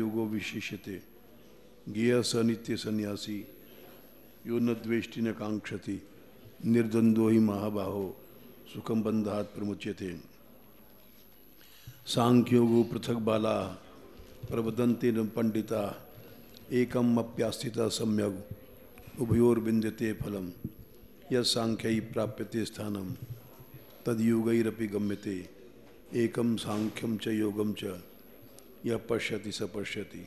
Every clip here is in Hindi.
योगो विशिष्यते ज्ञेय स नित्य सन्यासी यो न द्वेष्टि न कांक्षति निर्द्वंदो ही महाबाहो सुखम बंधात थे सांख्योगो पृथक बाला प्रवदंते न पंडिता एकम अप्यास्थिता सम्यग उभयोर उभयोर्विंदते फलम यह सांख्य ही प्राप्यते स्थानम तद योगरपि गम्यते एकम सांख्यम च योगम च यह पश्यति स पश्यति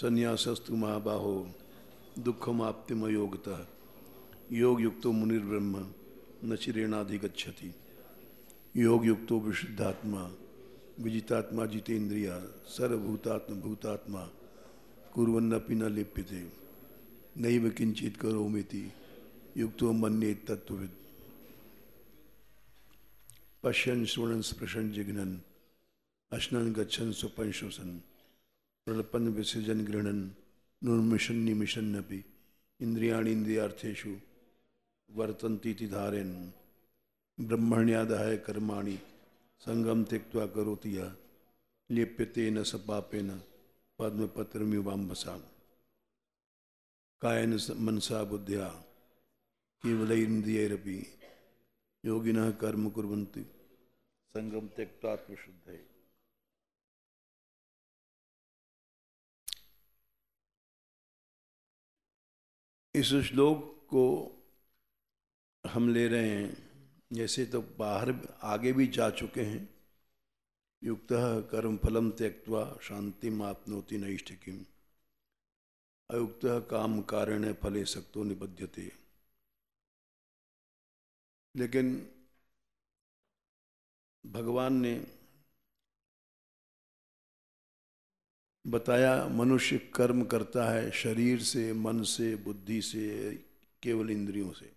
संन्यासस्तु महाबाहो दुखम आप्तिमयोगतः योग युक्तो मुनिर्ब्रह्म न चिरेणाधिगछति योग युक्तो विशुद्धात्मा विजितात्मा जितेन्द्रिया सर्वभूतात्म भूतात्मा कुरन्नपि न लिप्यते नैव किंचित करोमिति युक्तो मन्ये तत्वविद पश्यन् श्रुणन् स्पृशन् जिघ्नन् अश्नन गच्छन सुपन शोषण प्रलपन विसर्जन गृहणन नुर्मिशन निमिशन अपि इंद्रिया इंद्रियार्थेशु वर्तंती धारेन ब्रह्मण्यादाय कर्माणि संगम त्यक्वा करोति या लिप्यते न सपापेन पद्मपत्रम्युवाम्बसा कायन मनसा केवल इंद्रियरपी योगिनः कर्म कुर्वन्ति संगम त्यक्तात्मशुद्धये इस श्लोक को हम ले रहे हैं जैसे तो बाहर आगे भी जा चुके हैं युक्त कर्म फलम त्यक्वा शांतिम आपनोति नैष्ठ किम अयुक्त काम कारण फले सक्तो निबद्धते लेकिन भगवान ने बताया मनुष्य कर्म करता है शरीर से मन से बुद्धि से केवल इंद्रियों से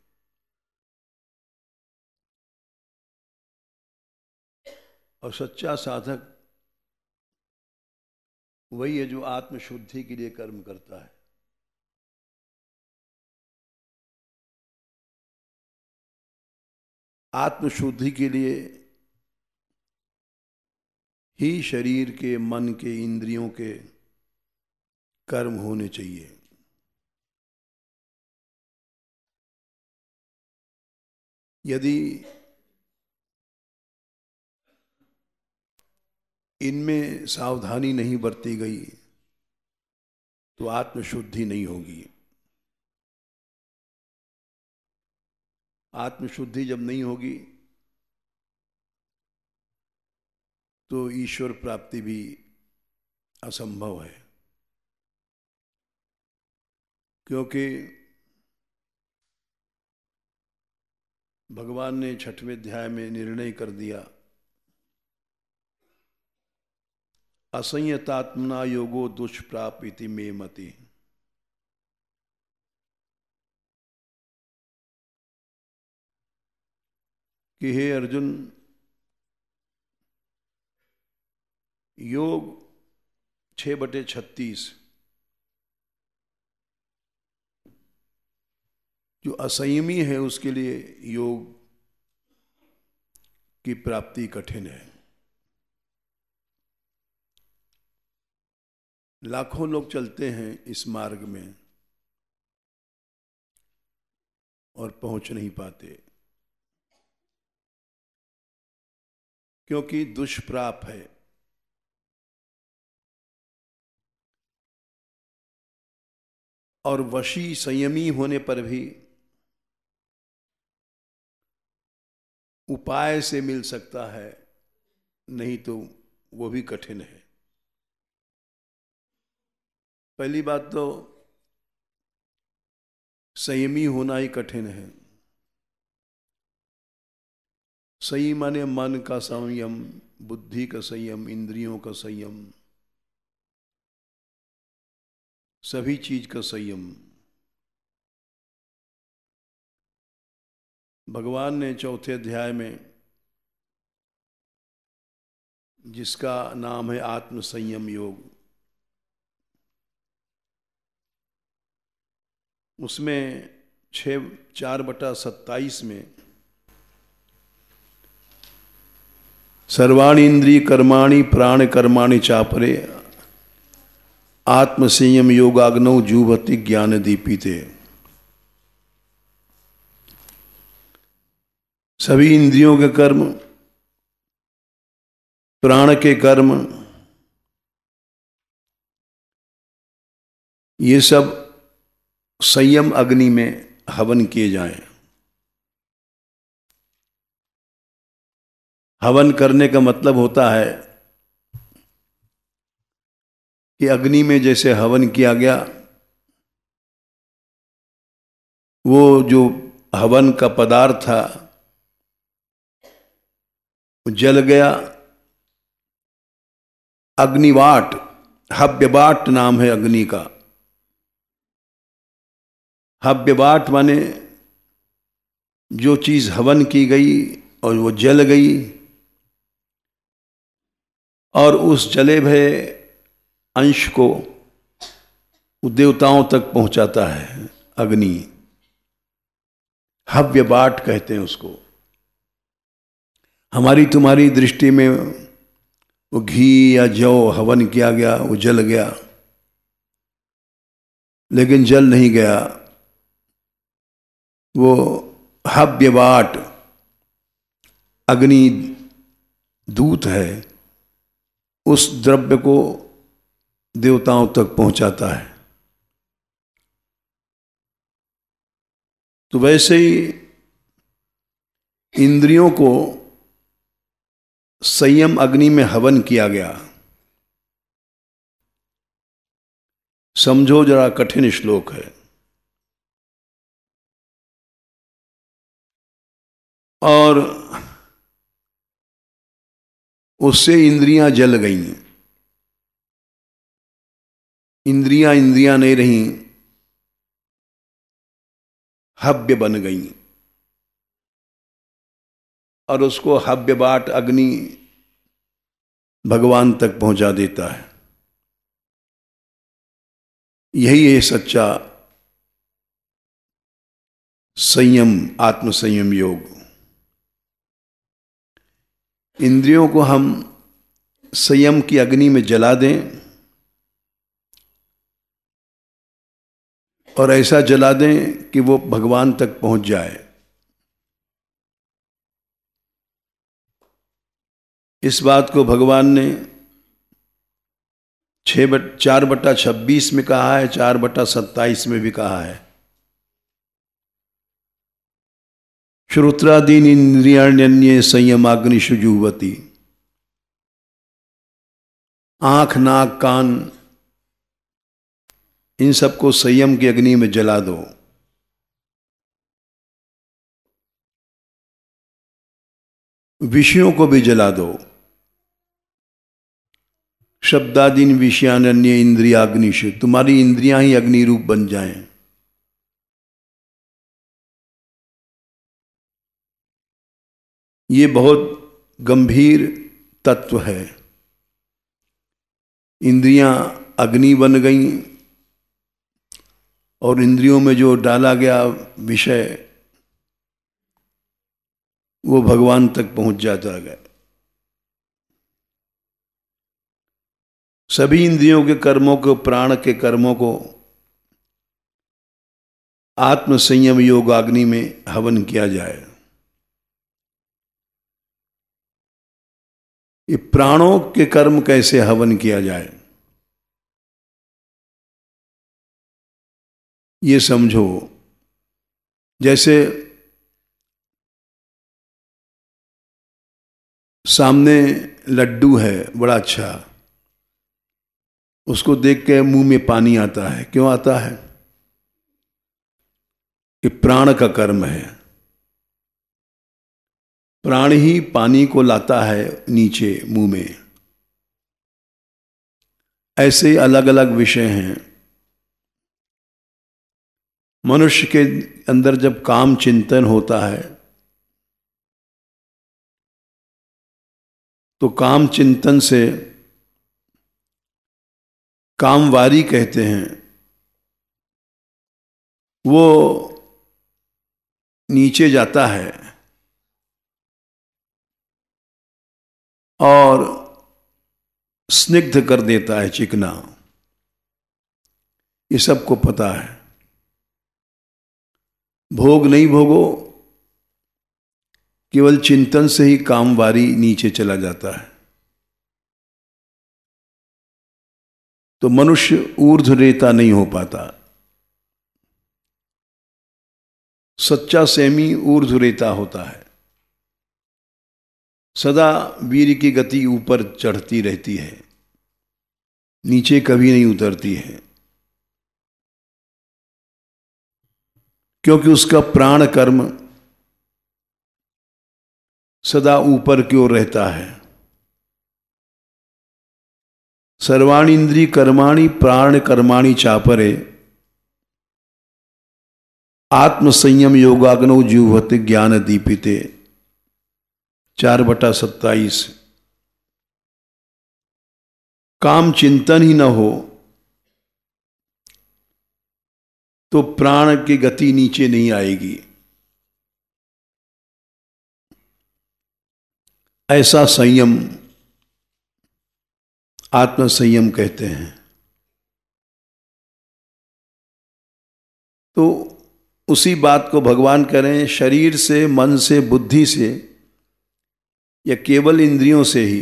और सच्चा साधक वही है जो आत्मशुद्धि के लिए कर्म करता है आत्मशुद्धि के लिए ही शरीर के मन के इंद्रियों के कर्म होने चाहिए यदि इनमें सावधानी नहीं बरती गई तो आत्मशुद्धि नहीं होगी आत्मशुद्धि जब नहीं होगी तो ईश्वर प्राप्ति भी असंभव है क्योंकि भगवान ने छठवें अध्याय में निर्णय कर दिया असंयतात्मना योगो दुष्प्राप इति मे मति कि हे अर्जुन योग छ बटे छत्तीस जो असंयमी है उसके लिए योग की प्राप्ति कठिन है लाखों लोग चलते हैं इस मार्ग में और पहुंच नहीं पाते क्योंकि दुष्प्राप है और वशी संयमी होने पर भी उपाय से मिल सकता है नहीं तो वो भी कठिन है पहली बात तो संयमी होना ही कठिन है सही माने मन का संयम बुद्धि का संयम इंद्रियों का संयम सभी चीज का संयम भगवान ने चौथे अध्याय में जिसका नाम है आत्म संयम योग उसमें छ चार बटा सत्ताईस में सर्वाणी इंद्रिय कर्माणी प्राण कर्माणी चापरे आत्मसंयम योगाग्नौ जूभति ज्ञान दीपिते सभी इंद्रियों के कर्म प्राण के कर्म ये सब संयम अग्नि में हवन किए जाएं हवन करने का मतलब होता है कि अग्नि में जैसे हवन किया गया वो जो हवन का पदार्थ था जल गया अग्निवाट हव्यवाट नाम है अग्नि का हव्यवाट माने जो चीज हवन की गई और वो जल गई और उस जले भय अंश को देवताओं तक पहुंचाता है अग्नि हव्य बाट कहते हैं उसको हमारी तुम्हारी दृष्टि में वो घी या जौ हवन किया गया वो जल गया लेकिन जल नहीं गया वो हव्य बाट अग्नि दूत है उस द्रव्य को देवताओं तक पहुंचाता है तो वैसे ही इंद्रियों को संयम अग्नि में हवन किया गया समझो जरा कठिन श्लोक है और उससे इंद्रियां जल गईं इंद्रियां इंद्रियां नहीं रहीं हव्य बन गई और उसको हव्य बाट अग्नि भगवान तक पहुंचा देता है यही है सच्चा संयम आत्म संयम योग इंद्रियों को हम संयम की अग्नि में जला दें और ऐसा जला दें कि वो भगवान तक पहुंच जाए इस बात को भगवान ने छः बट चार बटा छब्बीस में कहा है चार बटा सत्ताईस में भी कहा है श्रोत्रादीन इंद्रियाण्य संयम सुजुवती आंख नाक कान इन सबको संयम की अग्नि में जला दो विषयों को भी जला दो शब्दादीन विषयान अन्य इंद्रिया अग्निश तुम्हारी इंद्रियां ही अग्नि रूप बन जाएं ये बहुत गंभीर तत्व है इंद्रियां अग्नि बन गईं और इंद्रियों में जो डाला गया विषय वो भगवान तक पहुंच जाता है सभी इंद्रियों के कर्मों को प्राण के कर्मों को आत्म संयम योग में हवन किया जाए ये प्राणों के कर्म कैसे हवन किया जाए ये समझो जैसे सामने लड्डू है बड़ा अच्छा उसको देख के मुंह में पानी आता है क्यों आता है कि प्राण का कर्म है प्राण ही पानी को लाता है नीचे मुंह में ऐसे अलग अलग विषय हैं मनुष्य के अंदर जब काम चिंतन होता है तो काम चिंतन से कामवारी कहते हैं वो नीचे जाता है और स्निग्ध कर देता है चिकना ये सबको पता है भोग नहीं भोगो केवल चिंतन से ही कामवारी नीचे चला जाता है तो मनुष्य ऊर्ध रेता नहीं हो पाता सच्चा सेमी ऊर्ध रेता होता है सदा वीर की गति ऊपर चढ़ती रहती है नीचे कभी नहीं उतरती है क्योंकि उसका प्राण कर्म सदा ऊपर की ओर रहता है सर्वाणी इंद्री कर्माणी प्राण कर्माणी चापरे आत्मसंयम योगाग्नो जीवहत ज्ञान दीपिते चार बटा सत्ताईस काम चिंतन ही न हो तो प्राण की गति नीचे नहीं आएगी ऐसा संयम आत्म संयम कहते हैं तो उसी बात को भगवान करें शरीर से मन से बुद्धि से या केवल इंद्रियों से ही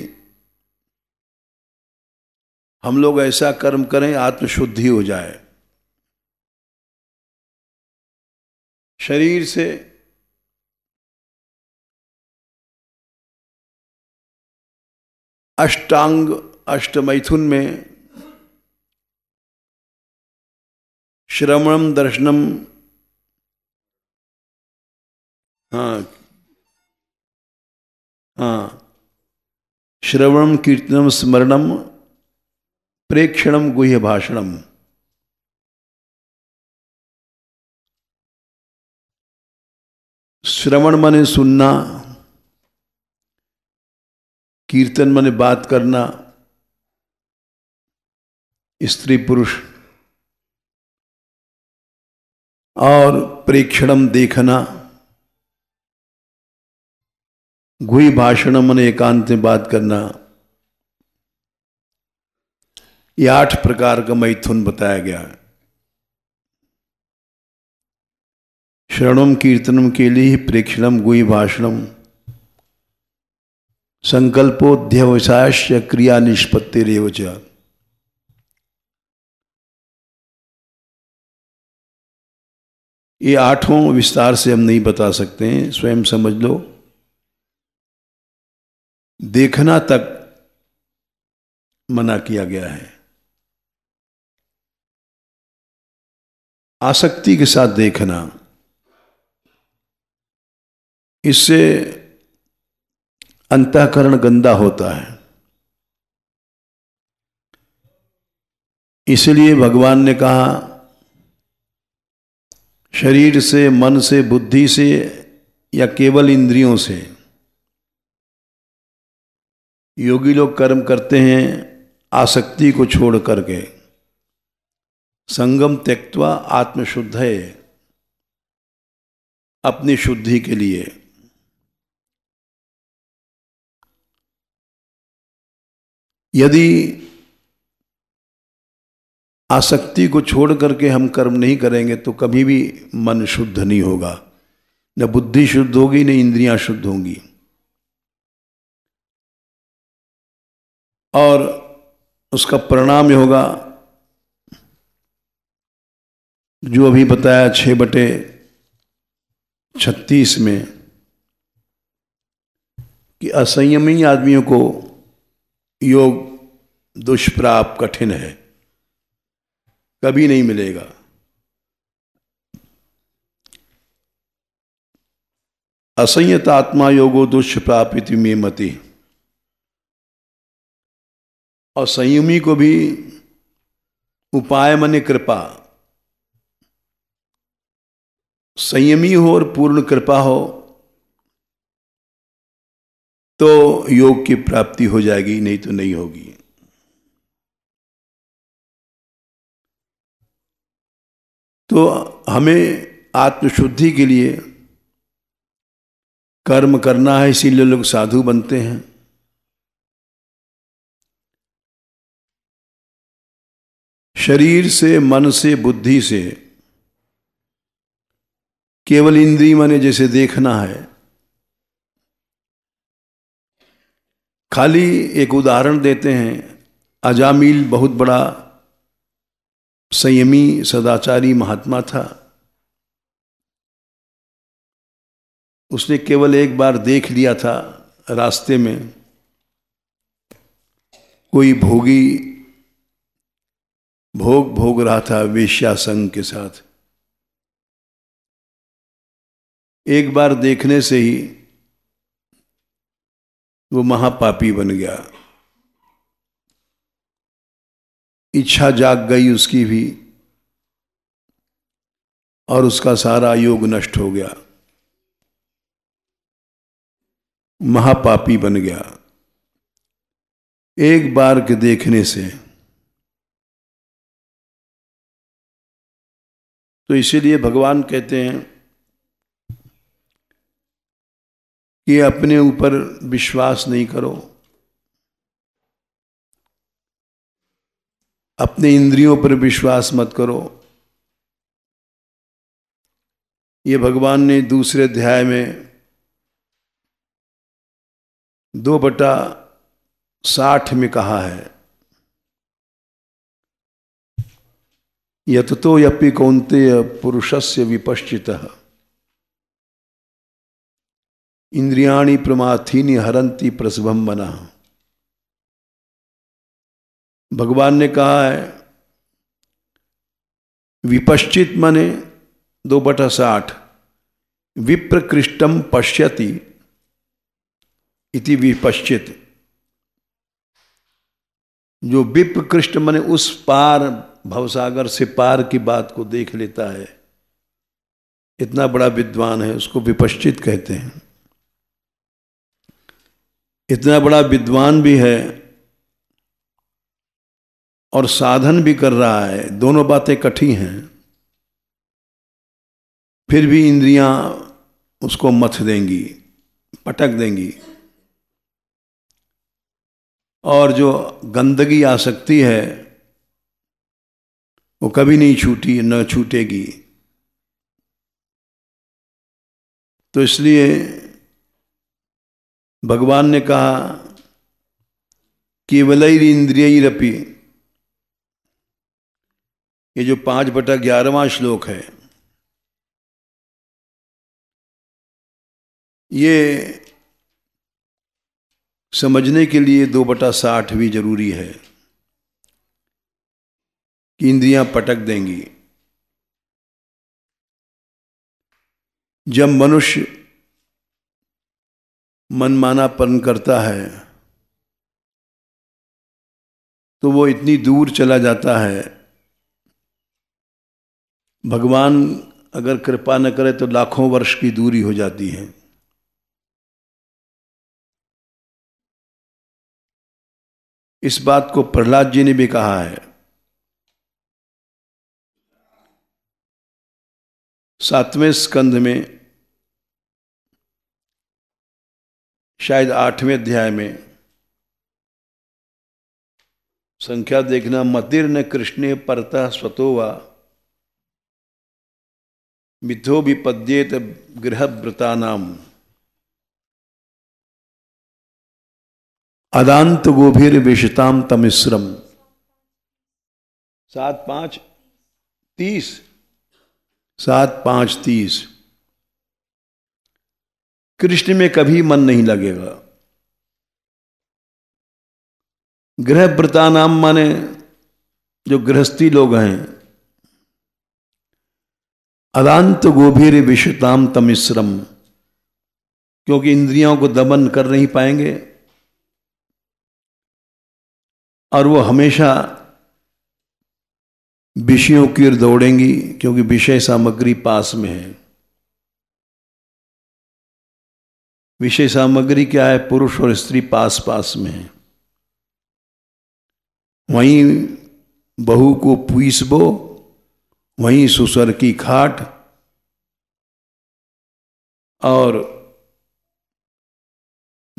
हम लोग ऐसा कर्म करें आत्मशुद्धि हो जाए शरीर से अष्टांग अष्टमैथुन में श्रवणम दर्शनम हाँ हाँ श्रवणम कीर्तनम स्मरणम प्रेक्षणम गुह्य भाषणम श्रवण माने सुनना कीर्तन माने बात करना स्त्री पुरुष और प्रेक्षणम देखना गुई भाषण मन एकांत में बात करना ये आठ प्रकार का मैथुन बताया गया है शरणम कीर्तनम के लिए प्रेक्षणम गुई भाषणम संकल्पोध्यवसायश क्रिया निष्पत्ति रेवच ये आठों विस्तार से हम नहीं बता सकते हैं स्वयं समझ लो देखना तक मना किया गया है आसक्ति के साथ देखना इससे अंतकरण गंदा होता है इसलिए भगवान ने कहा शरीर से मन से बुद्धि से या केवल इंद्रियों से योगी लोग कर्म करते हैं आसक्ति को छोड़ करके संगम त्यक्वा आत्मशुद्ध है अपनी शुद्धि के लिए यदि आसक्ति को छोड़ करके हम कर्म नहीं करेंगे तो कभी भी मन शुद्ध नहीं होगा न बुद्धि शुद्ध होगी न इंद्रियां शुद्ध होंगी और उसका परिणाम होगा जो अभी बताया छः बटे छत्तीस में कि असंयमी आदमियों को योग दुष्प्राप कठिन है कभी नहीं मिलेगा असंयत आत्मा योगो दुष्प्रापित में मति और संयमी को भी उपाय मन कृपा संयमी हो और पूर्ण कृपा हो तो योग की प्राप्ति हो जाएगी नहीं तो नहीं होगी तो हमें आत्मशुद्धि के लिए कर्म करना है इसीलिए लोग साधु बनते हैं शरीर से मन से बुद्धि से केवल इंद्री माने जैसे देखना है खाली एक उदाहरण देते हैं अजामिल बहुत बड़ा संयमी सदाचारी महात्मा था उसने केवल एक बार देख लिया था रास्ते में कोई भोगी भोग भोग रहा था वेश्या संघ के साथ एक बार देखने से ही वो महापापी बन गया इच्छा जाग गई उसकी भी और उसका सारा योग नष्ट हो गया महापापी बन गया एक बार के देखने से तो इसीलिए भगवान कहते हैं कि अपने ऊपर विश्वास नहीं करो अपने इंद्रियों पर विश्वास मत करो ये भगवान ने दूसरे अध्याय में दो बटा साठ में कहा है यत तो यपि कौंते पुरुषस्य विपश्चित इंद्रियाणी प्रमाथीन हरंती प्रसभम बना भगवान ने कहा है विपश्चित मने दो बटा साठ विप्रकृष्टम पश्यति इति विपश्चित जो विप्रकृष्ट मने उस पार भवसागर से पार की बात को देख लेता है इतना बड़ा विद्वान है उसको विपश्चित कहते हैं इतना बड़ा विद्वान भी है और साधन भी कर रहा है दोनों बातें कठी हैं फिर भी इंद्रियां उसको मथ देंगी पटक देंगी और जो गंदगी आ सकती है वो कभी नहीं छूटी न छूटेगी तो इसलिए भगवान ने कहा केवल इंद्रिय रपी ये जो पांच बटा ग्यारहवा श्लोक है ये समझने के लिए दो बटा साठ भी जरूरी है कि इंद्रियां पटक देंगी जब मनुष्य मनमानापन करता है तो वो इतनी दूर चला जाता है भगवान अगर कृपा न करे तो लाखों वर्ष की दूरी हो जाती है इस बात को प्रहलाद जी ने भी कहा है सातवें स्कंध में शायद आठवें अध्याय में संख्या देखना मतिर न कृष्णे परता स्वतोवा मिथो विपद्येत गृहव्रता नाम अदांत गोभीर विषताम तमिश्रम सात पांच तीस सात पांच तीस कृष्ण में कभी मन नहीं लगेगा गृह व्रता नाम माने जो गृहस्थी लोग हैं अदांत गोभीर विश्वताम तमिश्रम क्योंकि इंद्रियों को दमन कर नहीं पाएंगे और वो हमेशा विषयों की ओर दौड़ेंगी क्योंकि विषय सामग्री पास में है विषय सामग्री क्या है पुरुष और स्त्री पास पास में है वहीं बहू को पुसबो वहीं सुसर की खाट और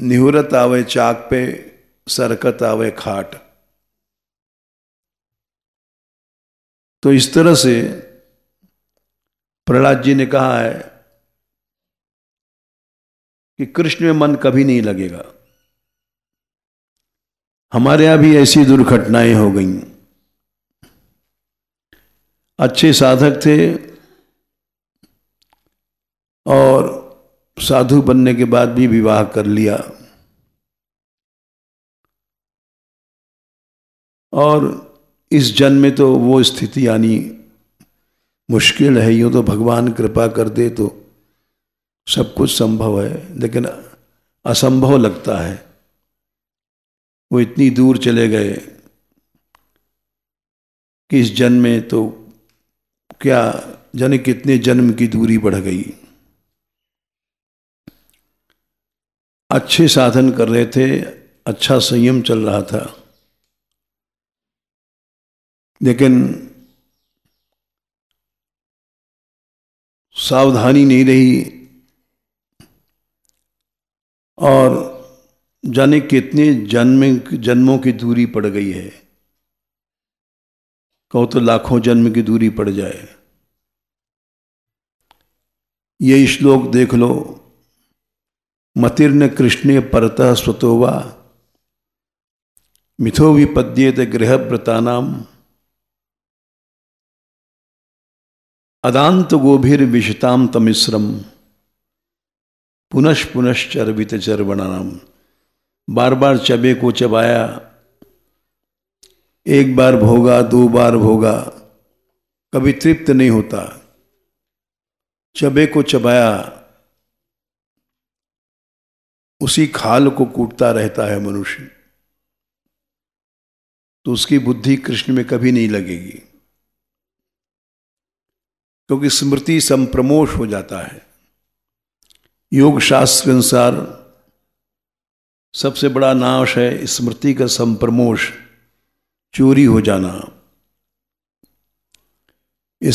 निहुरत आवे चाक पे सरकत आवे खाट तो इस तरह से प्रहलाद जी ने कहा है कि कृष्ण में मन कभी नहीं लगेगा हमारे यहां भी ऐसी दुर्घटनाएं हो गई अच्छे साधक थे और साधु बनने के बाद भी विवाह कर लिया और इस जन्म में तो वो स्थिति आनी मुश्किल है यूँ तो भगवान कृपा कर दे तो सब कुछ संभव है लेकिन असंभव लगता है वो इतनी दूर चले गए कि इस जन्म में तो क्या जाने कितने जन्म की दूरी बढ़ गई अच्छे साधन कर रहे थे अच्छा संयम चल रहा था लेकिन सावधानी नहीं रही और जाने कितने जन्म जन्मों की दूरी पड़ गई है कहो तो लाखों जन्म की दूरी पड़ जाए ये श्लोक देख लो मतिर्न कृष्ण परतः स्वतोवा मिथो विपद्येत गृहव्रतानाम अदांत गोभीर विषताम तमिश्रम पुनः पुनश्चर्वित चर्वणाम बार बार चबे को चबाया एक बार भोगा दो बार भोगा कभी तृप्त नहीं होता चबे को चबाया उसी खाल को कूटता रहता है मनुष्य तो उसकी बुद्धि कृष्ण में कभी नहीं लगेगी क्योंकि स्मृति संप्रमोश हो जाता है योग शास्त्र के अनुसार सबसे बड़ा नाश है स्मृति का संप्रमोश चोरी हो जाना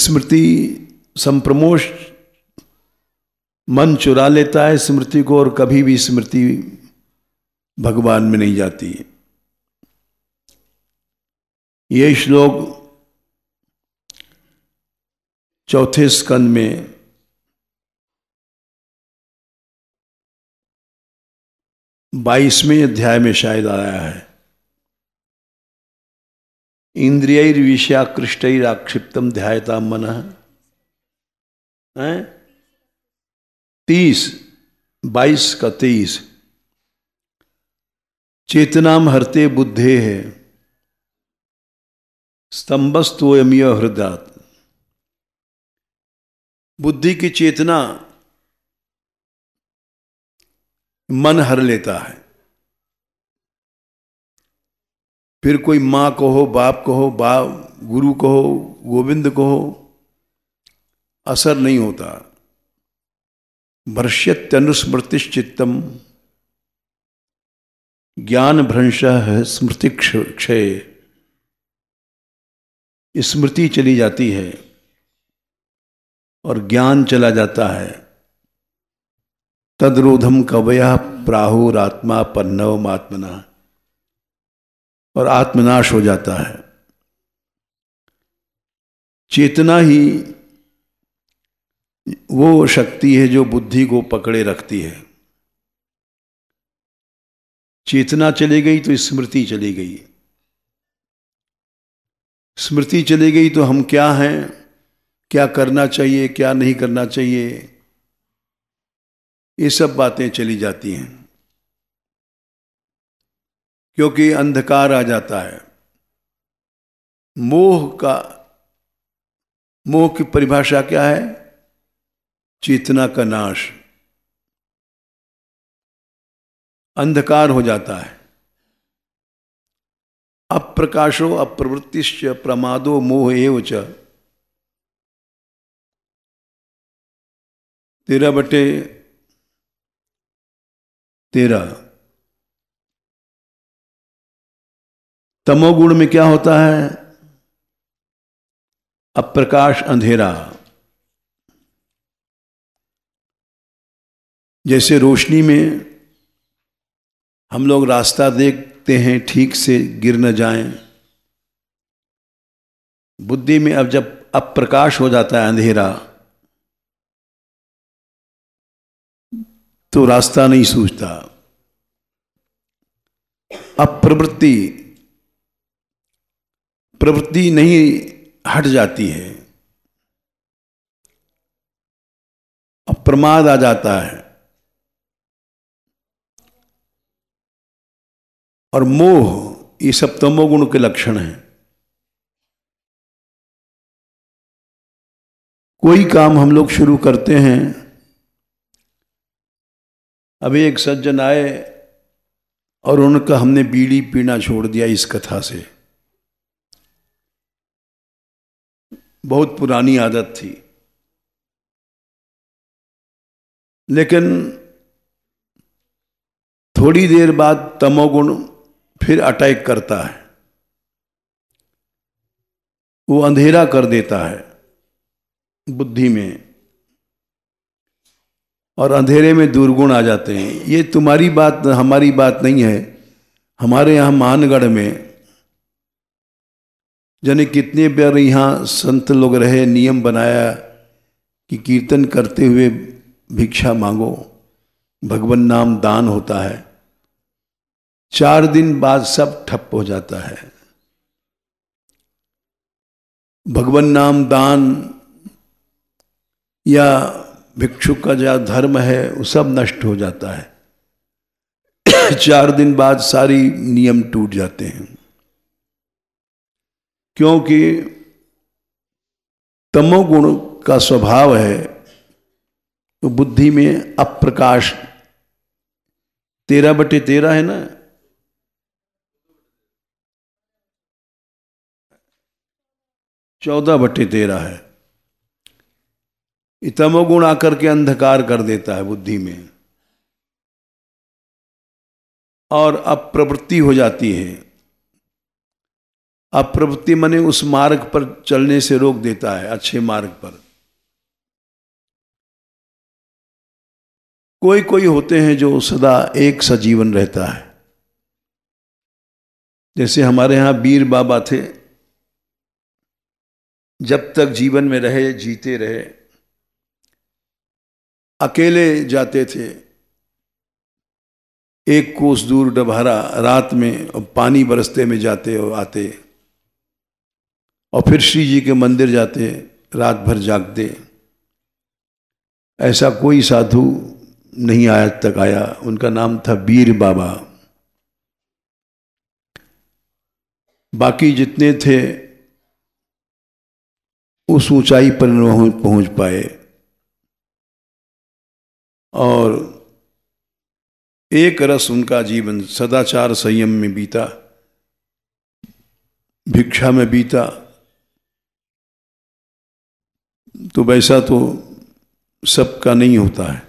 स्मृति संप्रमोश मन चुरा लेता है स्मृति को और कभी भी स्मृति भगवान में नहीं जाती ये श्लोक चौथे स्कंद में बाईसवें अध्याय में शायद आया है इंद्रिय विषयाकृष्ट आक्षिप्तम ध्यायता मन है तीस बाईस का तेईस चेतनाम हरते बुद्धे है स्तंभस्तोयमीय हृदय बुद्धि की चेतना मन हर लेता है फिर कोई माँ कहो बाप कहो बा गुरु कहो गोविंद कहो असर नहीं होता भ्रश्यत्यनुस्मृतिश्चित्तम ज्ञान भ्रंश है स्मृति क्षय स्मृति चली जाती है और ज्ञान चला जाता है तदरोधम कवया आत्मा पन्नवम आत्मना और आत्मनाश हो जाता है चेतना ही वो शक्ति है जो बुद्धि को पकड़े रखती है चेतना चली गई तो स्मृति चली गई स्मृति चली गई तो हम क्या हैं क्या करना चाहिए क्या नहीं करना चाहिए ये सब बातें चली जाती हैं क्योंकि अंधकार आ जाता है मोह का मोह की परिभाषा क्या है चेतना का नाश अंधकार हो जाता है अप्रकाशो अप्रवृत्तिश्च प्रमादो मोह एव च तेरा बटे तेरह तमोगुण में क्या होता है अप्रकाश अंधेरा जैसे रोशनी में हम लोग रास्ता देखते हैं ठीक से गिर न जाएं बुद्धि में अब जब अप्रकाश हो जाता है अंधेरा तो रास्ता नहीं सूझता अब प्रवृत्ति प्रवृत्ति नहीं हट जाती है अब प्रमाद आ जाता है और मोह ये सब तमोगुण तो के लक्षण हैं कोई काम हम लोग शुरू करते हैं अभी एक सज्जन आए और उनका हमने बीड़ी पीना छोड़ दिया इस कथा से बहुत पुरानी आदत थी लेकिन थोड़ी देर बाद तमोगुण फिर अटैक करता है वो अंधेरा कर देता है बुद्धि में और अंधेरे में दुर्गुण आ जाते हैं ये तुम्हारी बात हमारी बात नहीं है हमारे यहाँ महानगढ़ में जाने कितने बार यहाँ संत लोग रहे नियम बनाया कि कीर्तन करते हुए भिक्षा मांगो भगवान नाम दान होता है चार दिन बाद सब ठप हो जाता है भगवान नाम दान या भिक्षु का जो धर्म है वो सब नष्ट हो जाता है चार दिन बाद सारी नियम टूट जाते हैं क्योंकि तमोगुण का स्वभाव है तो बुद्धि में अप्रकाश तेरह बटे तेरह है ना चौदह बटे तेरह है तमोगुण आकर के अंधकार कर देता है बुद्धि में और अप्रवृत्ति हो जाती है अप्रवृत्ति मने उस मार्ग पर चलने से रोक देता है अच्छे मार्ग पर कोई कोई होते हैं जो सदा एक सजीवन रहता है जैसे हमारे यहां वीर बाबा थे जब तक जीवन में रहे जीते रहे अकेले जाते थे एक कोस दूर डबहरा रात में और पानी बरसते में जाते और आते और फिर श्री जी के मंदिर जाते रात भर जागते ऐसा कोई साधु नहीं आज तक आया उनका नाम था बीर बाबा बाकी जितने थे उस ऊंचाई पर पहुंच पाए और एक रस उनका जीवन सदाचार संयम में बीता भिक्षा में बीता तो वैसा तो सबका नहीं होता है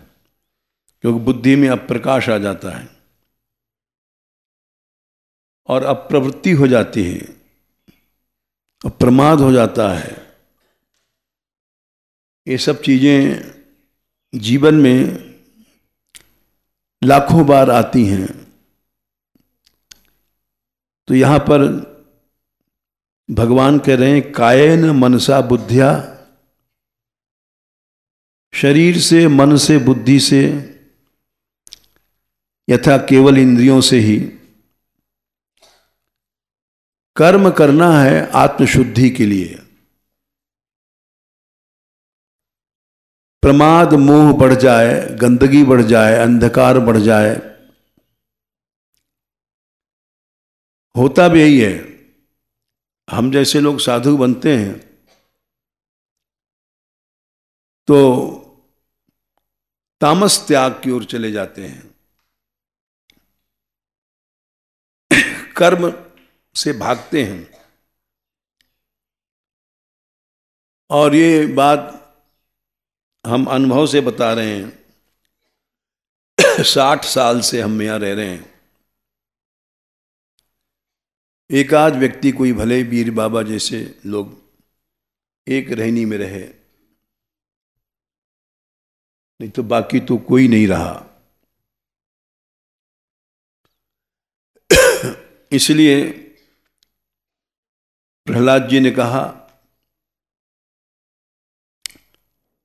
क्योंकि बुद्धि में अप्रकाश आ जाता है और अप्रवृत्ति हो जाती है अप्रमाद हो जाता है ये सब चीज़ें जीवन में लाखों बार आती हैं तो यहां पर भगवान कह रहे हैं कायन मनसा बुद्धिया शरीर से मन से बुद्धि से यथा केवल इंद्रियों से ही कर्म करना है आत्मशुद्धि के लिए प्रमाद मोह बढ़ जाए गंदगी बढ़ जाए अंधकार बढ़ जाए होता भी यही है हम जैसे लोग साधु बनते हैं तो तामस त्याग की ओर चले जाते हैं कर्म से भागते हैं और ये बात हम अनुभव से बता रहे हैं साठ साल से हम यहाँ रह रहे हैं एकाध व्यक्ति कोई भले वीर बाबा जैसे लोग एक रहनी में रहे नहीं तो बाकी तो कोई नहीं रहा इसलिए प्रहलाद जी ने कहा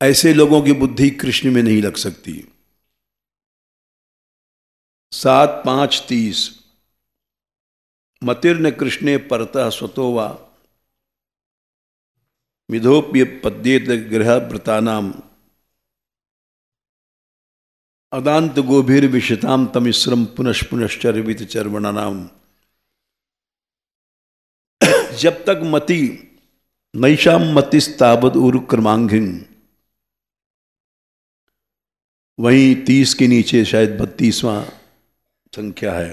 ऐसे लोगों की बुद्धि कृष्ण में नहीं लग सकती सात पांच तीस मतिर्न कृष्णे परतः व मिधोप्य पद्येत गृह व्रतानाम अदांत गोभीर विषताम तमिश्रम पुनः पुनश्चर्वित चर्वणानाम जब तक मति नैशा मतिस्तावद उर्क्रमांघिन वहीं तीस के नीचे शायद बत्तीसवां संख्या है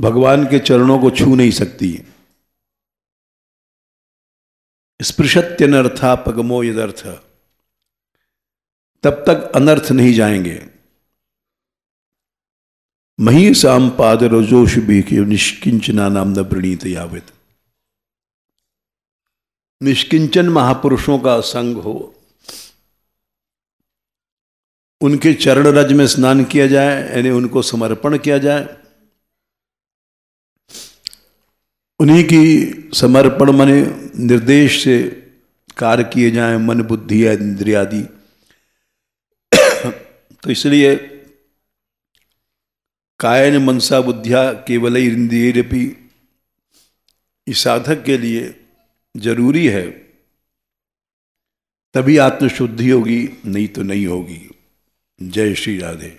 भगवान के चरणों को छू नहीं सकती स्पृशत्य नर्था पगमो यदर्थ तब तक अनर्थ नहीं जाएंगे मही साम पाद रजोश भी के निष्किंचना नाम न प्रणीत यावित निष्किंचन महापुरुषों का संग हो उनके चरण रज में स्नान किया जाए यानी उनको समर्पण किया जाए उन्हीं की समर्पण मन निर्देश से कार्य किए जाए मन बुद्धि या इंद्रियादि तो इसलिए कायन मनसा बुद्धिया केवल इंद्रियपि इस साधक के लिए जरूरी है तभी आत्मशुद्धि होगी नहीं तो नहीं होगी जय श्री राधे